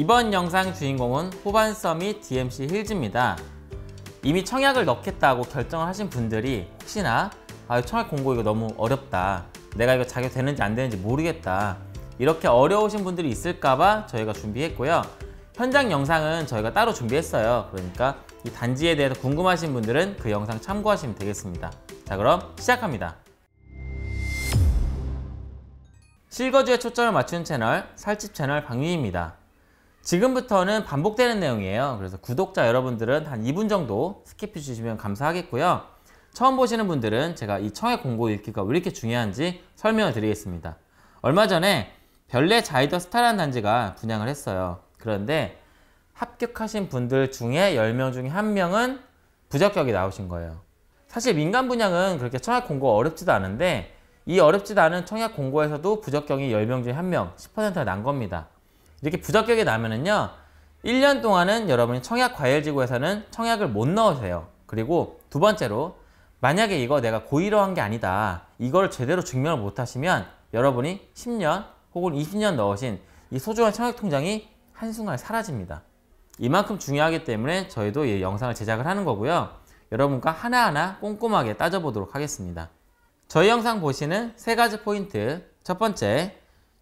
이번 영상 주인공은 호반서밋 DMC 힐즈입니다. 이미 청약을 넣겠다고 결정을 하신 분들이 혹시나 아 청약 공고 이거 너무 어렵다 내가 이거 자격 되는지 안 되는지 모르겠다 이렇게 어려우신 분들이 있을까봐 저희가 준비했고요 현장 영상은 저희가 따로 준비했어요 그러니까 이 단지에 대해서 궁금하신 분들은 그 영상 참고하시면 되겠습니다 자 그럼 시작합니다 실거주에 초점을 맞춘 채널 살집 채널 박민입니다 지금부터는 반복되는 내용이에요. 그래서 구독자 여러분들은 한 2분 정도 스킵해 주시면 감사하겠고요. 처음 보시는 분들은 제가 이청약 공고 읽기가 왜 이렇게 중요한지 설명을 드리겠습니다. 얼마 전에 별내 자이더 스타라는 단지가 분양을 했어요. 그런데 합격하신 분들 중에 10명 중에 1명은 부적격이 나오신 거예요. 사실 민간 분양은 그렇게 청약 공고 어렵지도 않은데 이 어렵지도 않은 청약 공고에서도 부적격이 10명 중에 1명, 10%가 난 겁니다. 이렇게 부적격이 나면은요 1년 동안은 여러분이 청약 과열지구에서는 청약을 못 넣으세요 그리고 두 번째로 만약에 이거 내가 고의로 한 게 아니다 이걸 제대로 증명을 못 하시면 여러분이 10년 혹은 20년 넣으신 이 소중한 청약통장이 한순간에 사라집니다 이만큼 중요하기 때문에 저희도 이 영상을 제작을 하는 거고요 여러분과 하나하나 꼼꼼하게 따져보도록 하겠습니다 저희 영상 보시는 세 가지 포인트 첫 번째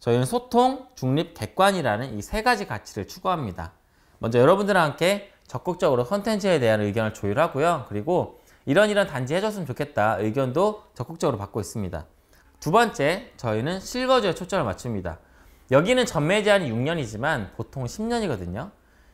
저희는 소통, 중립, 객관이라는 이 세 가지 가치를 추구합니다. 먼저 여러분들과 함께 적극적으로 컨텐츠에 대한 의견을 조율하고요. 그리고 이런 이런 단지 해줬으면 좋겠다 의견도 적극적으로 받고 있습니다. 두 번째, 저희는 실거주에 초점을 맞춥니다. 여기는 전매 제한이 6년이지만 보통 10년이거든요.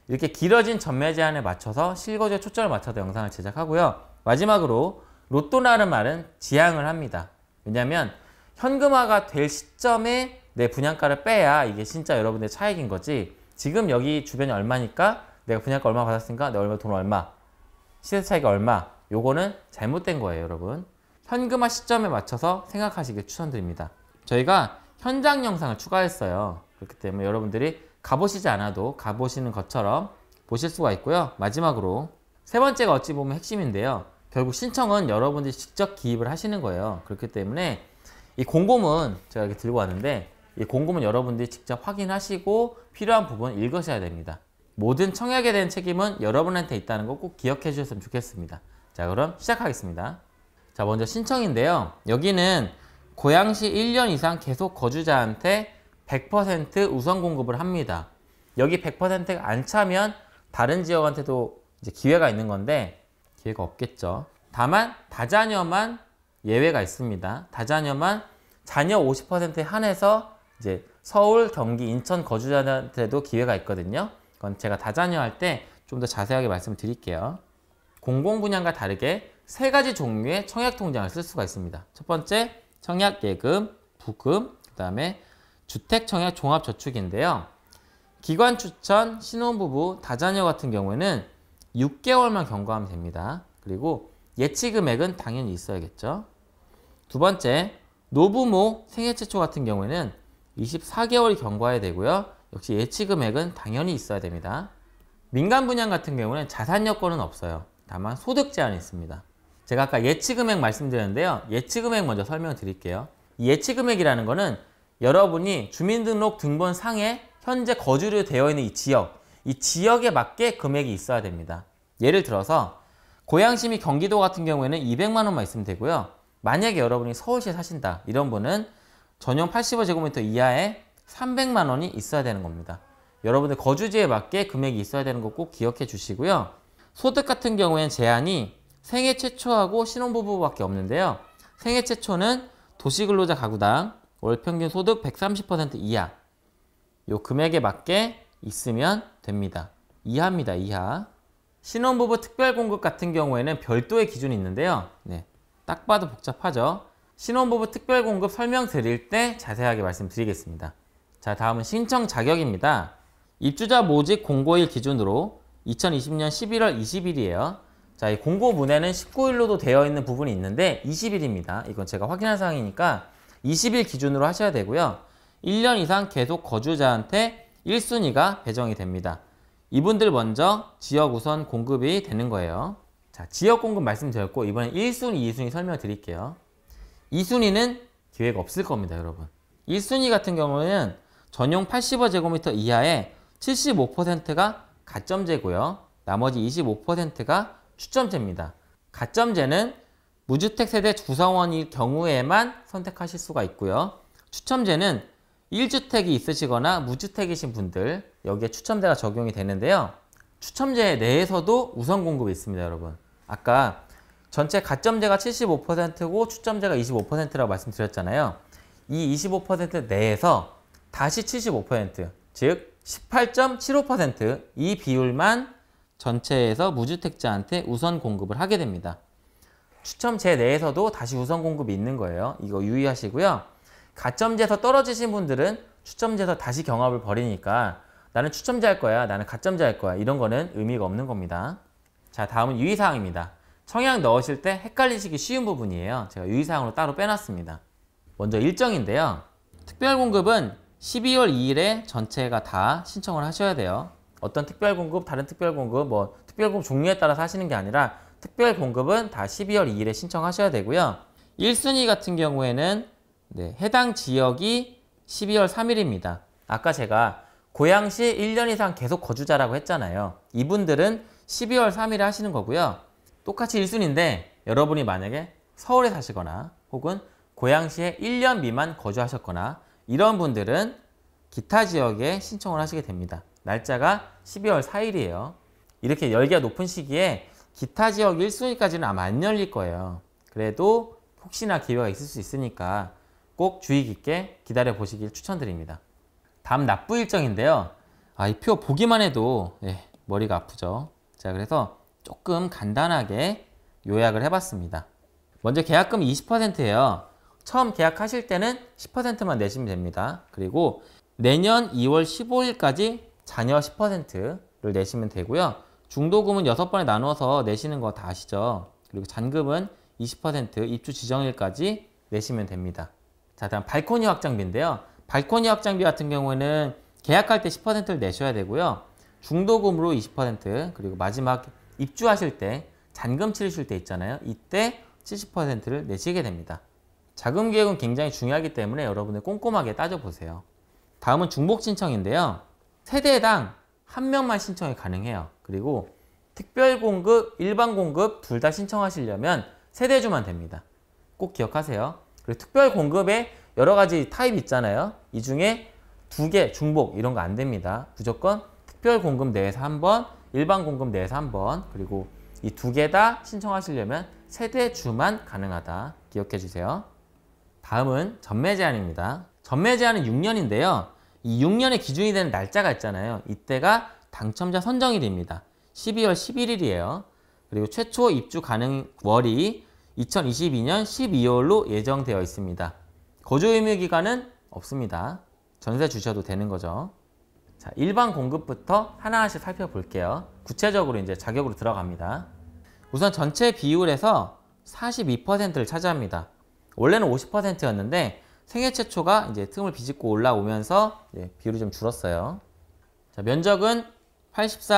이렇게 길어진 전매 제한에 맞춰서 실거주에 초점을 맞춰서 영상을 제작하고요. 마지막으로 로또라는 말은 지향을 합니다. 왜냐하면 현금화가 될 시점에 내 분양가를 빼야 이게 진짜 여러분의 들 차익인 거지 지금 여기 주변이 얼마니까 내가 분양가 얼마 받았으니까 내 얼마 돈 얼마 시세 차익이 얼마 요거는 잘못된 거예요 여러분 현금화 시점에 맞춰서 생각하시길 추천드립니다 저희가 현장 영상을 추가했어요 그렇기 때문에 여러분들이 가보시지 않아도 가보시는 것처럼 보실 수가 있고요 마지막으로 세 번째가 어찌 보면 핵심인데요 결국 신청은 여러분들이 직접 기입을 하시는 거예요 그렇기 때문에 이 공고문 제가 이렇게 들고 왔는데 이 공금은 여러분들이 직접 확인하시고 필요한 부분 읽으셔야 됩니다. 모든 청약에 대한 책임은 여러분한테 있다는 거 꼭 기억해 주셨으면 좋겠습니다. 자 그럼 시작하겠습니다. 자 먼저 신청인데요. 여기는 고양시 1년 이상 계속 거주자한테 100% 우선 공급을 합니다. 여기 100%안 가 차면 다른 지역한테도 이제 기회가 있는 건데 기회가 없겠죠. 다만 다자녀만 예외가 있습니다. 다자녀만 자녀 50%에 한해서 이제 서울, 경기, 인천 거주자한테도 들 기회가 있거든요. 그건 제가 다자녀 할 때 좀 더 자세하게 말씀드릴게요. 을 공공 분양과 다르게 세 가지 종류의 청약 통장을 쓸 수가 있습니다. 첫 번째, 청약 예금, 부금, 그다음에 주택 청약 종합 저축인데요. 기관 추천, 신혼부부, 다자녀 같은 경우에는 6개월만 경과하면 됩니다. 그리고 예치 금액은 당연히 있어야겠죠. 두 번째, 노부모 생애 최초 같은 경우에는 2 4개월 경과해야 되고요. 역시 예치 금액은 당연히 있어야 됩니다. 민간 분양 같은 경우는 자산 여건은 없어요. 다만 소득 제한이 있습니다. 제가 아까 예치 금액 말씀드렸는데요. 예치 금액 먼저 설명을 드릴게요. 예치 금액이라는 거는 여러분이 주민등록 등본 상에 현재 거주를 되어 있는 이 지역, 이 지역에 맞게 금액이 있어야 됩니다. 예를 들어서 고양시및 경기도 같은 경우에는 200만 원만 있으면 되고요. 만약에 여러분이 서울시에 사신다 이런 분은 전용 85제곱미터 이하에 300만 원이 있어야 되는 겁니다. 여러분들 거주지에 맞게 금액이 있어야 되는 거 꼭 기억해 주시고요. 소득 같은 경우에는 제한이 생애 최초하고 신혼부부밖에 없는데요. 생애 최초는 도시근로자 가구당 월평균 소득 130% 이하 요 금액에 맞게 있으면 됩니다. 이하입니다. 이하. 신혼부부 특별공급 같은 경우에는 별도의 기준이 있는데요. 네, 딱 봐도 복잡하죠. 신혼부부 특별공급 설명 드릴 때 자세하게 말씀드리겠습니다. 자 다음은 신청 자격입니다. 입주자 모집 공고일 기준으로 2020년 11월 20일이에요. 자, 이 공고 문에는 19일로도 되어 있는 부분이 있는데 20일입니다. 이건 제가 확인한 사항이니까 20일 기준으로 하셔야 되고요. 1년 이상 계속 거주자한테 1순위가 배정이 됩니다. 이분들 먼저 지역 우선 공급이 되는 거예요. 자, 지역 공급 말씀드렸고 이번엔 1순위, 2순위 설명 드릴게요. 2순위는 기회가 없을 겁니다, 여러분. 1순위 같은 경우는 에 전용 80억 제곱미터 이하에 75%가 가점제고요. 나머지 25%가 추점제입니다. 가점제는 무주택 세대 구성원일 경우에만 선택하실 수가 있고요. 추첨제는 1주택이 있으시거나 무주택이신 분들 여기에 추첨제가 적용이 되는데요. 추첨제 내에서도 우선 공급이 있습니다, 여러분. 아까 전체 가점제가 75%고 추점제가 25%라고 말씀드렸잖아요. 이 25% 내에서 다시 75%, 즉 18.75%이 비율만 전체에서 무주택자한테 우선 공급을 하게 됩니다. 추첨제 내에서도 다시 우선 공급이 있는 거예요. 이거 유의하시고요. 가점제에서 떨어지신 분들은 추첨제에서 다시 경합을 벌이니까 나는 추첨제 할 거야, 나는 가점제 할 거야 이런 거는 의미가 없는 겁니다. 자 다음은 유의사항입니다. 청약 넣으실 때 헷갈리시기 쉬운 부분이에요. 제가 유의사항으로 따로 빼놨습니다. 먼저 일정인데요. 특별공급은 12월 2일에 전체가 다 신청을 하셔야 돼요. 어떤 특별공급, 다른 특별공급, 뭐 특별공급 종류에 따라서 하시는 게 아니라 특별공급은 다 12월 2일에 신청하셔야 되고요. 1순위 같은 경우에는 네, 해당 지역이 12월 3일입니다. 아까 제가 고양시 1년 이상 계속 거주자라고 했잖아요. 이분들은 12월 3일에 하시는 거고요. 똑같이 1순위인데 여러분이 만약에 서울에 사시거나 혹은 고양시에 1년 미만 거주하셨거나 이런 분들은 기타 지역에 신청을 하시게 됩니다. 날짜가 12월 4일이에요. 이렇게 열기가 높은 시기에 기타 지역 1순위까지는 아마 안 열릴 거예요. 그래도 혹시나 기회가 있을 수 있으니까 꼭 주의 깊게 기다려 보시길 추천드립니다. 다음 납부 일정인데요. 아, 이 표 보기만 해도 예, 머리가 아프죠. 자, 그래서 조금 간단하게 요약을 해봤습니다. 먼저 계약금 20%예요. 처음 계약하실 때는 10%만 내시면 됩니다. 그리고 내년 2월 15일까지 잔여 10%를 내시면 되고요. 중도금은 6번에 나누어서 내시는 거 다 아시죠? 그리고 잔금은 20% 입주 지정일까지 내시면 됩니다. 자, 다음 발코니 확장비인데요. 발코니 확장비 같은 경우에는 계약할 때 10%를 내셔야 되고요. 중도금으로 20% 그리고 마지막 입주하실 때 잔금 치르실 때 있잖아요. 이때 70%를 내시게 됩니다. 자금 계획은 굉장히 중요하기 때문에 여러분들 꼼꼼하게 따져보세요. 다음은 중복 신청인데요. 세대당 한 명만 신청이 가능해요. 그리고 특별 공급, 일반 공급 둘 다 신청하시려면 세대주만 됩니다. 꼭 기억하세요. 그리고 특별 공급에 여러 가지 타입 있잖아요. 이 중에 두 개 중복 이런 거 안 됩니다. 무조건 특별 공급 내에서 한 번, 일반 공급 내에서 한 번, 그리고 이 두 개 다 신청하시려면 세대 주만 가능하다. 기억해 주세요. 다음은 전매 제한입니다. 전매 제한은 6년인데요. 이 6년의 기준이 되는 날짜가 있잖아요. 이때가 당첨자 선정일입니다 12월 11일이에요. 그리고 최초 입주 가능 월이 2022년 12월로 예정되어 있습니다. 거주 의무 기간은 없습니다. 전세 주셔도 되는 거죠. 자, 일반 공급부터 하나씩 하나 살펴볼게요. 구체적으로 이제 자격으로 들어갑니다. 우선 전체 비율에서 42%를 차지합니다. 원래는 50%였는데 생애 최초가 이제 틈을 비집고 올라오면서 비율이 좀 줄었어요. 자, 면적은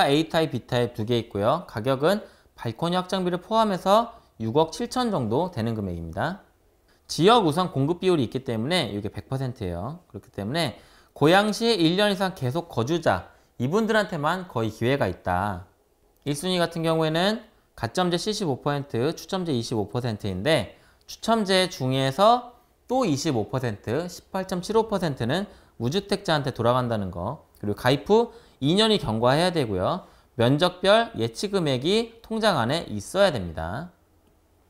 84A 타입, B 타입 두 개 있고요. 가격은 발코니 확장비를 포함해서 6억 7천 정도 되는 금액입니다. 지역 우선 공급 비율이 있기 때문에 이게 100%예요. 그렇기 때문에 고양시에 1년 이상 계속 거주자 이분들한테만 거의 기회가 있다. 1순위 같은 경우에는 가점제 75%, 추첨제 25%인데 추첨제 중에서 또 25%, 18.75%는 무주택자한테 돌아간다는 거 그리고 가입 후 2년이 경과해야 되고요. 면적별 예치 금액이 통장 안에 있어야 됩니다.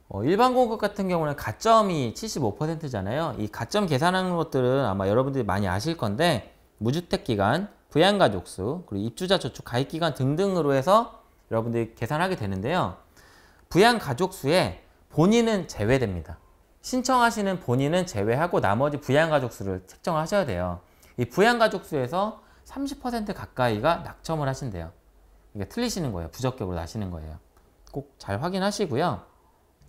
어, 일반 공급 같은 경우는 가점이 75%잖아요. 이 가점 계산하는 것들은 아마 여러분들이 많이 아실 건데 무주택 기간, 부양가족 수, 그리고 입주자 저축 가입 기간 등등으로 해서 여러분들이 계산하게 되는데요. 부양가족 수에 본인은 제외됩니다. 신청하시는 본인은 제외하고 나머지 부양가족 수를 책정하셔야 돼요. 이 부양가족 수에서 30% 가까이가 낙점을 하신대요. 그러니까 틀리시는 거예요. 부적격으로 나시는 거예요. 꼭 잘 확인하시고요.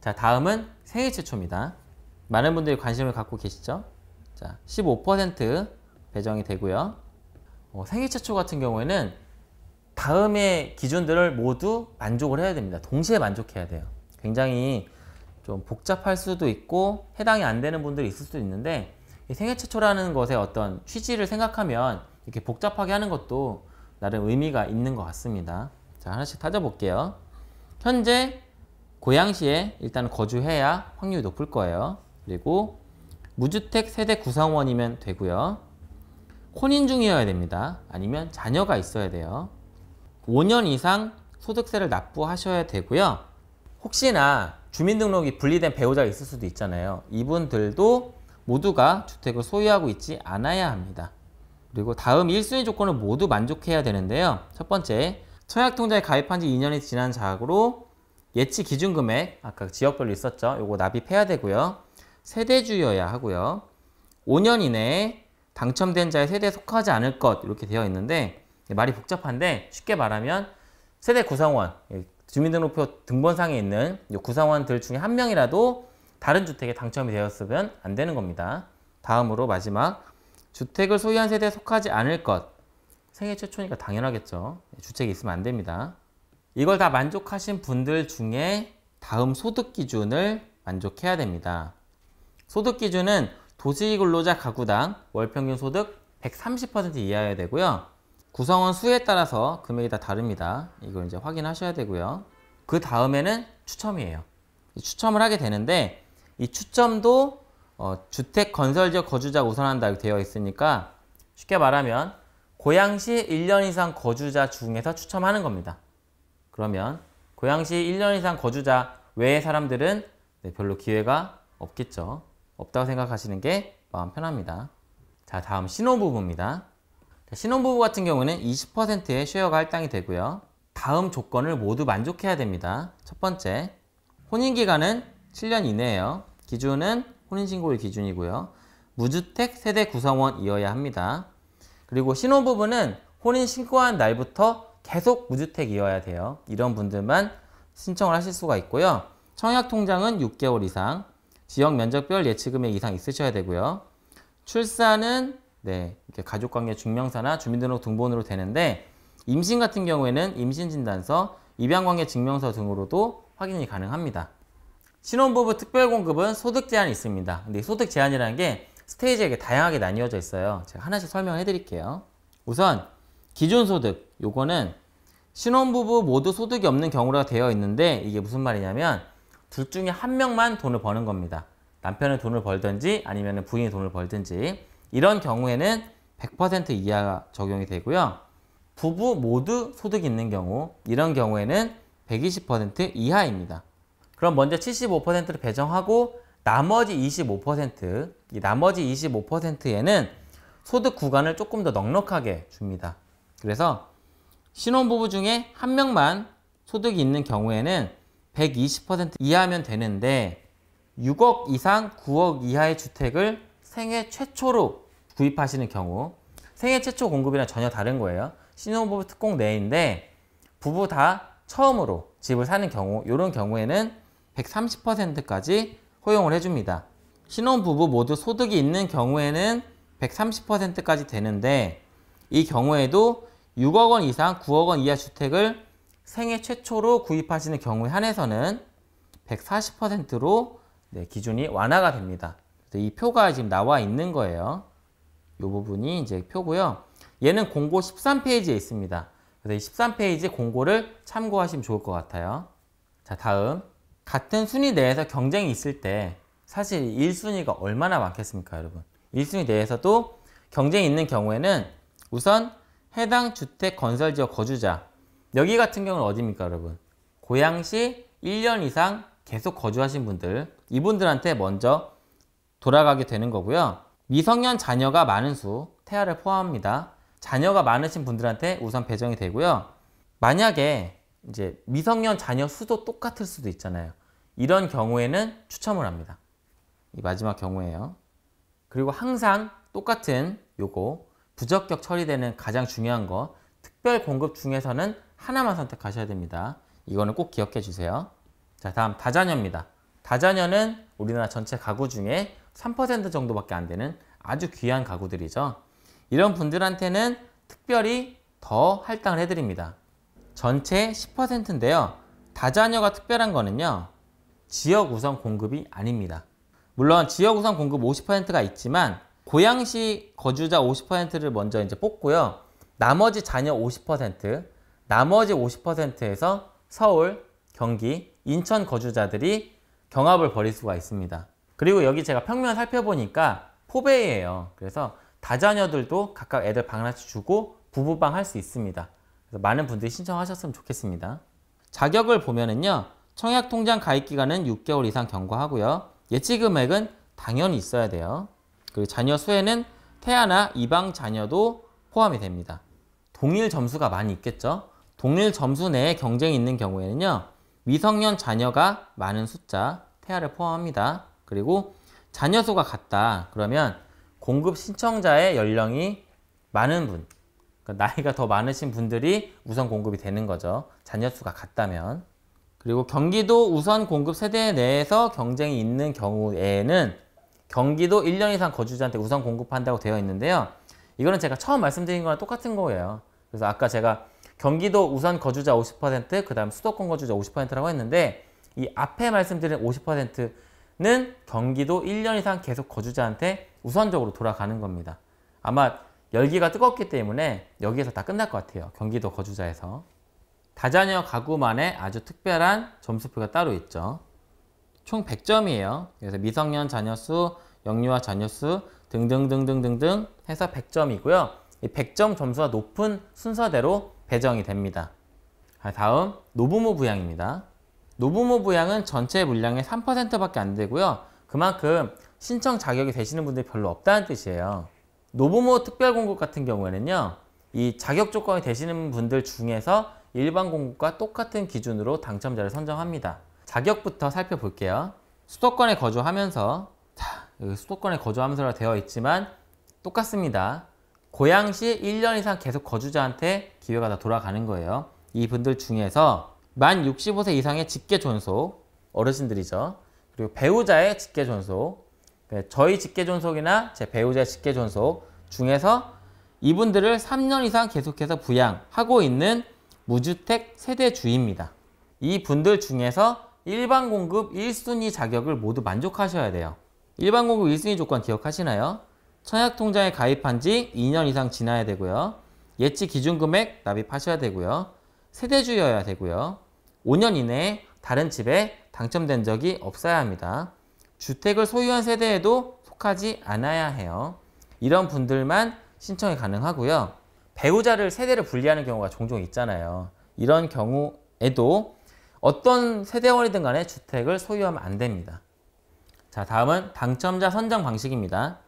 자, 다음은 생애 최초입니다. 많은 분들이 관심을 갖고 계시죠? 자, 15% 배정이 되고요. 어, 생애 최초 같은 경우에는 다음의 기준들을 모두 만족을 해야 됩니다. 동시에 만족해야 돼요. 굉장히 좀 복잡할 수도 있고 해당이 안 되는 분들이 있을 수도 있는데 생애 최초라는 것의 어떤 취지를 생각하면 이렇게 복잡하게 하는 것도 나름 의미가 있는 것 같습니다. 자, 하나씩 찾아볼게요 현재 고양시에 일단 거주해야 확률이 높을 거예요. 그리고 무주택 세대 구성원이면 되고요. 혼인 중이어야 됩니다. 아니면 자녀가 있어야 돼요. 5년 이상 소득세를 납부하셔야 되고요. 혹시나 주민등록이 분리된 배우자가 있을 수도 있잖아요. 이분들도 모두가 주택을 소유하고 있지 않아야 합니다. 그리고 다음 1순위 조건을 모두 만족해야 되는데요. 첫 번째, 청약통장에 가입한 지 2년이 지난 자으로 예치 기준 금액 아까 그 지역별로 있었죠. 요거 납입해야 되고요. 세대주여야 하고요. 5년 이내에 당첨된 자의 세대에 속하지 않을 것 이렇게 되어 있는데 말이 복잡한데 쉽게 말하면 세대 구성원 주민등록표 등본상에 있는 구성원들 중에 한 명이라도 다른 주택에 당첨이 되었으면 안 되는 겁니다. 다음으로 마지막 주택을 소유한 세대에 속하지 않을 것 생애 최초니까 당연하겠죠. 주택이 있으면 안 됩니다. 이걸 다 만족하신 분들 중에 다음 소득 기준을 만족해야 됩니다. 소득 기준은 도시 근로자 가구당 월평균 소득 130% 이하여야 되고요. 구성원 수에 따라서 금액이 다 다릅니다. 이걸 이제 확인하셔야 되고요. 그 다음에는 추첨이에요. 추첨을 하게 되는데 이 추첨도 어, 주택 건설 지역 거주자 우선한다 되어 있으니까 쉽게 말하면 고양시 1년 이상 거주자 중에서 추첨하는 겁니다. 그러면 고양시 1년 이상 거주자 외의 사람들은 네, 별로 기회가 없겠죠. 없다고 생각하시는 게 마음 편합니다. 자, 다음 신혼부부입니다. 신혼부부 같은 경우는 20%의 쉐어가 할당이 되고요. 다음 조건을 모두 만족해야 됩니다. 첫 번째, 혼인기간은 7년 이내에요 기준은 혼인신고일 기준이고요. 무주택 세대 구성원이어야 합니다. 그리고 신혼부부는 혼인 신고한 날부터 계속 무주택이어야 돼요. 이런 분들만 신청을 하실 수가 있고요. 청약통장은 6개월 이상, 지역 면적별 예치금액 이상 있으셔야 되고요. 출산은 네, 이렇게 가족관계 증명서나 주민등록 등본으로 되는데 임신 같은 경우에는 임신진단서, 입양관계 증명서 등으로도 확인이 가능합니다. 신혼부부 특별공급은 소득 제한이 있습니다. 근데 소득 제한이라는 게 스테이지에게 다양하게 나뉘어져 있어요. 제가 하나씩 설명해 드릴게요. 우선 기존 소득, 요거는 신혼부부 모두 소득이 없는 경우가 되어 있는데 이게 무슨 말이냐면 둘 중에 한 명만 돈을 버는 겁니다. 남편은 돈을 벌든지 아니면 부인이 돈을 벌든지 이런 경우에는 100% 이하가 적용이 되고요. 부부 모두 소득이 있는 경우 이런 경우에는 120% 이하입니다. 그럼 먼저 75%를 배정하고 나머지 25%, 이 나머지 25%에는 소득 구간을 조금 더 넉넉하게 줍니다. 그래서 신혼부부 중에 한 명만 소득이 있는 경우에는 120% 이하면 되는데 6억 이상 9억 이하의 주택을 생애 최초로 구입하시는 경우 생애 최초 공급이랑 전혀 다른 거예요. 신혼부부 특공 내인데 부부 다 처음으로 집을 사는 경우 이런 경우에는 130%까지 허용을 해줍니다. 신혼부부 모두 소득이 있는 경우에는 130%까지 되는데 이 경우에도 6억 원 이상 9억 원 이하 주택을 생애 최초로 구입하시는 경우에 한해서는 140%로 네, 기준이 완화가 됩니다. 이 표가 지금 나와 있는 거예요. 이 부분이 이제 표고요. 얘는 공고 13페이지에 있습니다. 그래서 13페이지 공고를 참고하시면 좋을 것 같아요. 자, 다음. 같은 순위 내에서 경쟁이 있을 때 사실 1순위가 얼마나 많겠습니까, 여러분? 1순위 내에서도 경쟁이 있는 경우에는 우선 해당 주택 건설 지역 거주자 여기 같은 경우는 어디입니까 여러분 고양시 1년 이상 계속 거주하신 분들 이분들한테 먼저 돌아가게 되는 거고요 미성년 자녀가 많은 수 태아를 포함합니다 자녀가 많으신 분들한테 우선 배정이 되고요 만약에 이제 미성년 자녀 수도 똑같을 수도 있잖아요 이런 경우에는 추첨을 합니다 이 마지막 경우에요 그리고 항상 똑같은 요거 부적격 처리되는 가장 중요한 거 특별 공급 중에서는 하나만 선택하셔야 됩니다. 이거는 꼭 기억해 주세요. 자 다음 다자녀입니다. 다자녀는 우리나라 전체 가구 중에 3% 정도밖에 안 되는 아주 귀한 가구들이죠. 이런 분들한테는 특별히 더 할당을 해드립니다. 전체 10%인데요. 다자녀가 특별한 거는요. 지역 우선 공급이 아닙니다. 물론 지역 우선 공급 50%가 있지만 고양시 거주자 50%를 먼저 이제 뽑고요. 나머지 자녀 50%, 나머지 50%에서 서울, 경기, 인천 거주자들이 경합을 벌일 수가 있습니다. 그리고 여기 제가 평면 살펴보니까 포배예요. 그래서 다자녀들도 각각 애들 방라치 주고 부부방 할 수 있습니다. 그래서 많은 분들이 신청하셨으면 좋겠습니다. 자격을 보면은요. 청약통장 가입기간은 6개월 이상 경과하고요. 예치금액은 당연히 있어야 돼요. 그리고 자녀 수에는 태아나 이방 자녀도 포함이 됩니다. 동일 점수가 많이 있겠죠. 동일 점수 내에 경쟁이 있는 경우에는요. 미성년 자녀가 많은 숫자 태아를 포함합니다. 그리고 자녀 수가 같다. 그러면 공급 신청자의 연령이 많은 분, 그러니까 나이가 더 많으신 분들이 우선 공급이 되는 거죠. 자녀 수가 같다면. 그리고 경기도 우선 공급 세대 내에서 경쟁이 있는 경우에는 경기도 1년 이상 거주자한테 우선 공급한다고 되어 있는데요. 이거는 제가 처음 말씀드린 거랑 똑같은 거예요. 그래서 아까 제가 경기도 우선 거주자 50%, 그 다음 수도권 거주자 50%라고 했는데 이 앞에 말씀드린 50%는 경기도 1년 이상 계속 거주자한테 우선적으로 돌아가는 겁니다. 아마 열기가 뜨겁기 때문에 여기에서 다 끝날 것 같아요. 경기도 거주자에서. 다자녀 가구만의 아주 특별한 점수표가 따로 있죠. 총 100점이에요. 그래서 미성년 자녀 수, 영유아 자녀 수 등등등등등등 해서 100점이고요. 이 100점 점수가 높은 순서대로 배정이 됩니다. 아, 다음 노부모 부양입니다. 노부모 부양은 전체 물량의 3%밖에 안 되고요. 그만큼 신청 자격이 되시는 분들이 별로 없다는 뜻이에요. 노부모 특별 공급 같은 경우에는요. 이 자격 조건이 되시는 분들 중에서 일반 공급과 똑같은 기준으로 당첨자를 선정합니다. 자격부터 살펴볼게요. 수도권에 거주하면서 자, 여기 수도권에 거주하면서 되어 있지만 똑같습니다. 고양시 1년 이상 계속 거주자한테 기회가 다 돌아가는 거예요. 이분들 중에서 만 65세 이상의 직계 존속 어르신들이죠. 그리고 배우자의 직계 존속 네, 저희 직계 존속이나 제 배우자의 직계 존속 중에서 이분들을 3년 이상 계속해서 부양하고 있는 무주택 세대주입니다. 이분들 중에서 일반 공급 1순위 자격을 모두 만족하셔야 돼요. 일반 공급 1순위 조건 기억하시나요? 청약 통장에 가입한 지 2년 이상 지나야 되고요. 예치 기준 금액 납입하셔야 되고요. 세대주여야 되고요. 5년 이내에 다른 집에 당첨된 적이 없어야 합니다. 주택을 소유한 세대에도 속하지 않아야 해요. 이런 분들만 신청이 가능하고요. 배우자를 세대를 분리하는 경우가 종종 있잖아요. 이런 경우에도 어떤 세대원이든 간에 주택을 소유하면 안 됩니다. 자, 다음은 당첨자 선정 방식입니다.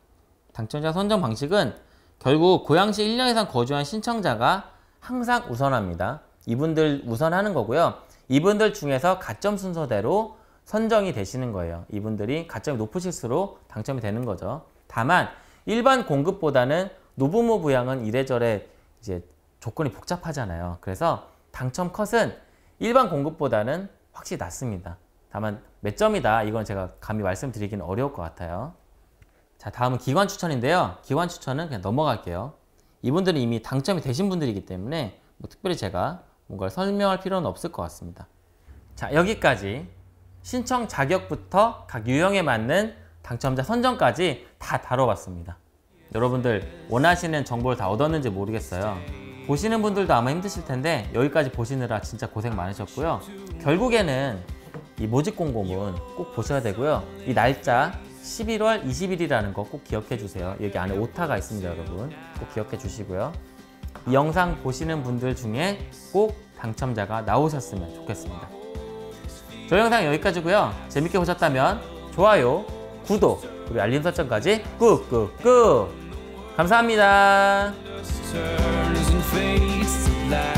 당첨자 선정 방식은 결국 고양시 1년 이상 거주한 신청자가 항상 우선합니다. 이분들 우선하는 거고요. 이분들 중에서 가점 순서대로 선정이 되시는 거예요. 이분들이 가점이 높으실수록 당첨이 되는 거죠. 다만 일반 공급보다는 노부모 부양은 이래저래 이제 조건이 복잡하잖아요. 그래서 당첨 컷은 일반 공급보다는 확실히 낮습니다. 다만 몇 점이다 이건 제가 감히 말씀드리기는 어려울 것 같아요. 자 다음은 기관 추천인데요. 기관 추천은 그냥 넘어갈게요. 이분들은 이미 당첨이 되신 분들이기 때문에 뭐 특별히 제가 뭔가를 설명할 필요는 없을 것 같습니다. 자 여기까지 신청 자격부터 각 유형에 맞는 당첨자 선정까지 다 다뤄봤습니다. 여러분들 원하시는 정보를 다 얻었는지 모르겠어요. 보시는 분들도 아마 힘드실 텐데 여기까지 보시느라 진짜 고생 많으셨고요 결국에는 이 모집 공고문 꼭 보셔야 되고요 이 날짜 11월 20일이라는 거 꼭 기억해 주세요 여기 안에 오타가 있습니다 여러분 꼭 기억해 주시고요 이 영상 보시는 분들 중에 꼭 당첨자가 나오셨으면 좋겠습니다 저희 영상 여기까지고요 재밌게 보셨다면 좋아요, 구독, 그리고 알림 설정까지 꾹꾹꾹 감사합니다 light.